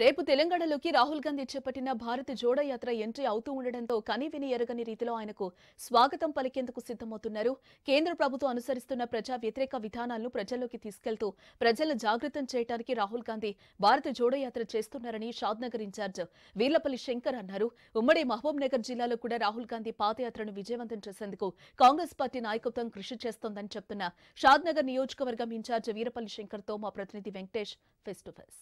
రేపు తెలంగాణలోకి రాహుల్ గాంధీ చేపట్టిన భారత్ జోడయాత్ర యాత్ర ఎంట్రీ అవుతూ ఉండడంతో కనివిని ఎరగని రీతిలో ఆయనకు స్వాగతం పలికేందుకు సిద్దమవుతున్నారు కేంద్ర ప్రభుత్వం అనుసరిస్తున్న ప్రజా వ్యతిరేక విధానాలను ప్రజల్లోకి తీసుకెళ్తూ ప్రజలను జాగృతం చేయడానికి రాహుల్ గాంధీ భారత జోడయాత్ర యాత్ర చేస్తున్నారని షాద్నగర్ ఇన్ఛార్జ్ వీర్లపల్లి శంకర్ అన్నారు ఉమ్మడి మహబూబ్ నగర్ జిల్లాలో కూడా రాహుల్ గాంధీ పాదయాత్రను విజయవంతం చేసేందుకు కాంగ్రెస్ పార్టీ నాయకత్వం కృషి చేస్తోందని చెప్తున్న షాద్నగర్ నియోజకవర్గం ఇన్ఛార్జ్ వీరపల్లి శంకర్తో మా ప్రతినిధి వెంకటేష్ ఫేస్ టు ఫేస్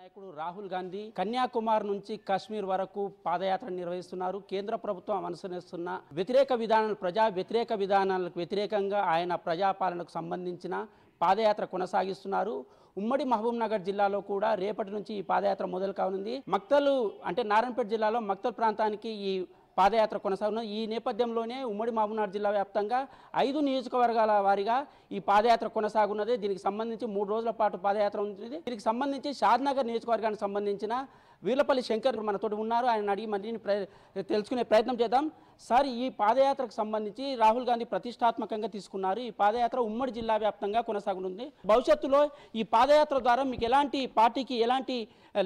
నాయకుడు రాహుల్ గాంధీ కన్యాకుమారి నుంచి కాశ్మీర్ వరకు పాదయాత్ర నిర్వహిస్తున్నారు కేంద్ర ప్రభుత్వం అనుసరిస్తున్న వ్యతిరేక విధానాలు ప్రజా వ్యతిరేక విధానాలకు వ్యతిరేకంగా ఆయన ప్రజాపాలనకు సంబంధించిన పాదయాత్ర కొనసాగిస్తున్నారు ఉమ్మడి మహబూబ్ నగర్ జిల్లాలో కూడా రేపటి నుంచి ఈ పాదయాత్ర మొదలు కానుంది మక్తలు అంటే నారాయణపేట జిల్లాలో మక్తల్ ప్రాంతానికి ఈ పాదయాత్ర కొనసాగుతున్న ఈ నేపథ్యంలోనే ఉమ్మడి మహబూబ్నాథ్ జిల్లా వ్యాప్తంగా ఐదు నియోజకవర్గాల వారిగా ఈ పాదయాత్ర కొనసాగున్నది దీనికి సంబంధించి మూడు రోజుల పాటు పాదయాత్ర ఉంటుంది దీనికి సంబంధించి షాద్నగర్ నియోజకవర్గానికి సంబంధించిన వీర్లపల్లి శంకర్ మనతోటి ఉన్నారు ఆయన అడిగి మరిన్ని తెలుసుకునే ప్రయత్నం చేద్దాం సార్ ఈ పాదయాత్రకు సంబంధించి రాహుల్ గాంధీ ప్రతిష్టాత్మకంగా తీసుకున్నారు ఈ పాదయాత్ర ఉమ్మడి జిల్లా వ్యాప్తంగా కొనసాగుతుంది భవిష్యత్తులో ఈ పాదయాత్ర ద్వారా మీకు ఎలాంటి పార్టీకి ఎలాంటి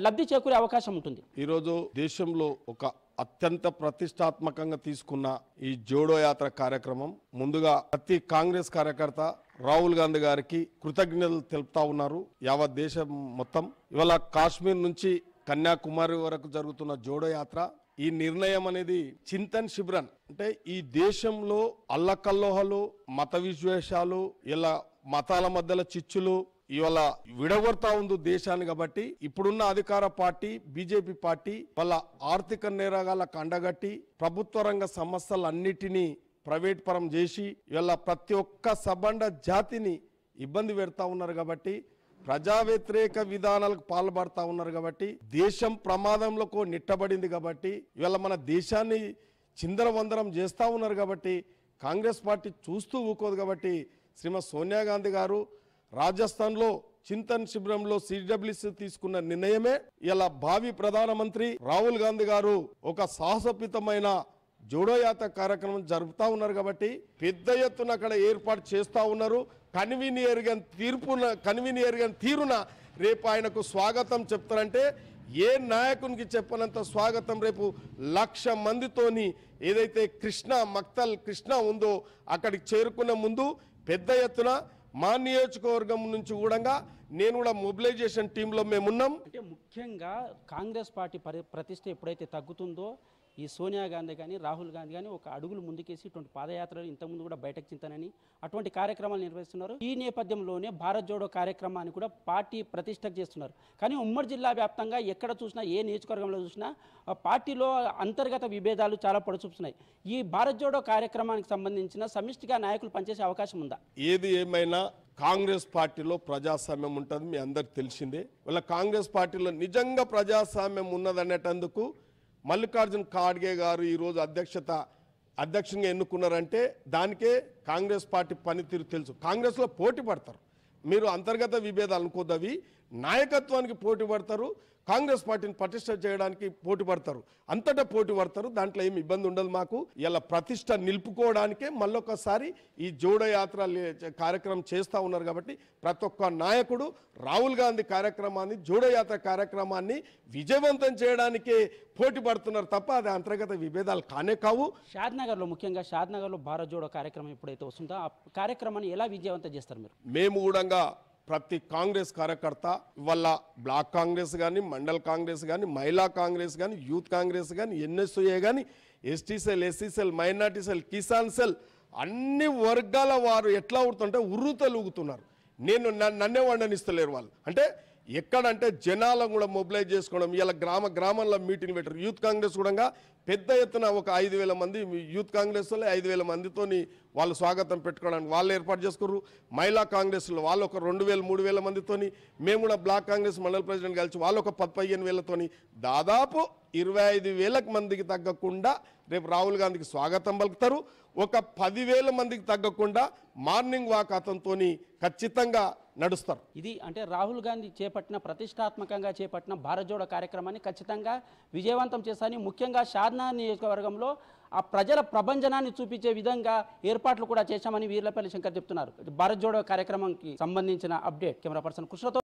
లబ్ధి చేకూరే అవకాశం ఉంటుంది ఈరోజు దేశంలో ఒక అత్యంత ప్రతిష్టాత్మకంగా తీసుకున్న ఈ జోడో యాత్ర కార్యక్రమం ముందుగా ప్రతి కాంగ్రెస్ కార్యకర్త రాహుల్ గాంధీ గారికి కృతజ్ఞతలు తెలుపుతా ఉన్నారు యావత్ దేశం మొత్తం ఇవాళ కాశ్మీర్ నుంచి కన్యాకుమారి వరకు జరుగుతున్న జోడో యాత్ర ఈ నిర్ణయం అనేది చింతన్ శిబిరన్ అంటే ఈ దేశంలో అల్లకల్లోహలు మత విశ్వేషాలు ఇలా మతాల మధ్యలో చిచ్చులు ఇవాళ విడగొడతా ఉంది దేశాన్ని కాబట్టి ఇప్పుడున్న అధికార పార్టీ బీజేపీ పార్టీ వాళ్ళ ఆర్థిక నేరగాల అండగట్టి ప్రభుత్వ రంగ అన్నిటినీ ప్రైవేట్ పరం చేసి ఇవాళ ప్రతి ఒక్క సబండ జాతిని ఇబ్బంది పెడతా ఉన్నారు కాబట్టి ప్రజా వ్యతిరేక విధానాలకు పాల్పడతా ఉన్నారు కాబట్టి దేశం ప్రమాదంలోకి నిట్టబడింది కాబట్టి ఇవాళ మన దేశాన్ని చిందరవందరం చేస్తూ ఉన్నారు కాబట్టి కాంగ్రెస్ పార్టీ చూస్తూ ఊకోదు కాబట్టి శ్రీమతి సోనియా గాంధీ గారు రాజస్థాన్లో చింతన్ శిబిరంలో సిడబ్ల్యూసి తీసుకున్న నిర్ణయమే ఇలా భావి ప్రధానమంత్రి రాహుల్ గాంధీ గారు ఒక సాహసపితమైన జోడోయాత కార్యక్రమం జరుపుతూ ఉన్నారు కాబట్టి పెద్ద ఎత్తున అక్కడ ఏర్పాటు చేస్తూ ఉన్నారు కన్వీనియర్గా తీర్పున కన్వీనియర్గా తీరున రేపు ఆయనకు స్వాగతం చెప్తారంటే ఏ నాయకునికి చెప్పనంత స్వాగతం రేపు లక్ష మందితోని ఏదైతే కృష్ణ మక్తల్ కృష్ణ ఉందో అక్కడికి చేరుకునే ముందు పెద్ద ఎత్తున మా నియోజకవర్గం నుంచి కూడా నేను కూడా మొబిలైజేషన్ టీంలో మేమున్నాం అంటే ముఖ్యంగా కాంగ్రెస్ పార్టీ ప్రతిష్ట ఎప్పుడైతే తగ్గుతుందో ఈ సోనియా గాంధీ కానీ రాహుల్ గాంధీ కానీ ఒక అడుగులు ముందుకేసి ఇటువంటి పాదయాత్రలు ఇంతకుముందు కూడా బయటకు చింతనని అటువంటి కార్యక్రమాలు నిర్వహిస్తున్నారు ఈ నేపథ్యంలోనే భారత్ జోడో కార్యక్రమాన్ని కూడా పార్టీ ప్రతిష్ట చేస్తున్నారు కానీ ఉమ్మడి జిల్లా వ్యాప్తంగా ఎక్కడ చూసినా ఏ నియోజకవర్గంలో చూసినా పార్టీలో అంతర్గత విభేదాలు చాలా పొడచూపుతున్నాయి ఈ భారత్ జోడో కార్యక్రమానికి సంబంధించిన సమిష్టిగా నాయకులు పనిచేసే అవకాశం ఉందా ఏది ఏమైనా కాంగ్రెస్ పార్టీలో ప్రజాస్వామ్యం ఉంటుంది మీ అందరికి తెలిసిందే వాళ్ళ కాంగ్రెస్ పార్టీలో నిజంగా ప్రజాస్వామ్యం ఉన్నదనేటందుకు మల్లికార్జున్ ఖాడ్గే గారు ఈరోజు అధ్యక్షత అధ్యక్షంగా ఎన్నుకున్నారంటే దానికే కాంగ్రెస్ పార్టీ పనితీరు తెలుసు కాంగ్రెస్లో పోటీ పడతారు మీరు అంతర్గత విభేదాలు అనుకోదవి నాయకత్వానికి పోటీ పడతారు కాంగ్రెస్ పార్టీని పటిష్ట చేయడానికి పోటీ పడతారు అంతటా పోటీ పడతారు దాంట్లో ఏమి ఇబ్బంది ఉండదు మాకు ఇలా ప్రతిష్ట నిలుపుకోవడానికే మళ్ళొకసారి ఈ జోడయాత్ర కార్యక్రమం చేస్తూ ఉన్నారు కాబట్టి ప్రతి ఒక్క నాయకుడు రాహుల్ గాంధీ కార్యక్రమాన్ని జోడయాత్ర కార్యక్రమాన్ని విజయవంతం చేయడానికే పోటీ పడుతున్నారు తప్ప అది అంతర్గత విభేదాలు కానే కావు షాద్నగర్లో ముఖ్యంగా షాద్నగర్లో భారత్ జోడో కార్యక్రమం ఎప్పుడైతే వస్తుందో ఆ కార్యక్రమాన్ని ఎలా విజయవంతం చేస్తారు మీరు మేము కూడా ప్రతి కాంగ్రెస్ కార్యకర్త వల్ల బ్లాక్ కాంగ్రెస్ కానీ మండల్ కాంగ్రెస్ కానీ మహిళా కాంగ్రెస్ కానీ యూత్ కాంగ్రెస్ కానీ ఎన్ఎస్ఏ కానీ ST cell SC cell minority cell Kisan cell అన్ని వర్గాల వారు ఎట్లా ఉడుతుంటే ఉర్రుతలు ఊగుతున్నారు నేను నన్నే వండనిస్తలేరు వాళ్ళు అంటే ఎక్కడంటే జనాలను కూడా మొబిలైజ్ చేసుకోవడం ఇలా గ్రామ గ్రామంలో మీటింగ్ పెట్టారు యూత్ కాంగ్రెస్ కూడా పెద్ద ఎత్తున ఒక ఐదు వేల మంది యూత్ కాంగ్రెస్లో ఐదు వేల మందితో వాళ్ళు స్వాగతం పెట్టుకోవడానికి వాళ్ళు ఏర్పాటు చేసుకోరు మహిళా కాంగ్రెస్లో వాళ్ళు ఒక రెండు వేల మూడు వేల మందితోని మేము కూడా బ్లాక్ కాంగ్రెస్ మండల ప్రెసిడెంట్ కలిసి వాళ్ళు ఒక పది పదిహేను వేలతోని దాదాపు ఇరవై ఐదు వేలకు మందికి తగ్గకుండా రేపు రాహుల్ గాంధీకి స్వాగతం పలుకుతారు ఒక పదివేల మందికి తగ్గకుండా మార్నింగ్ వాక్ అతనితో ఖచ్చితంగా నడుస్తారు ఇది అంటే రాహుల్ గాంధీ చేపట్టిన ప్రతిష్టాత్మకంగా చేపట్టిన భారత్ జోడో కార్యక్రమాన్ని ఖచ్చితంగా విజయవంతం చేశారని ముఖ్యంగా షార్నా నియోజకవర్గంలో ఆ ప్రజల ప్రభంజనాన్ని చూపించే విధంగా ఏర్పాట్లు కూడా చేశామని వీర్లపల్లి శంకర్ చెప్తున్నారు భారత్ జోడో కార్యక్రమంకి సంబంధించిన అప్డేట్ కెమెరా పర్సన్ కృష్ణతో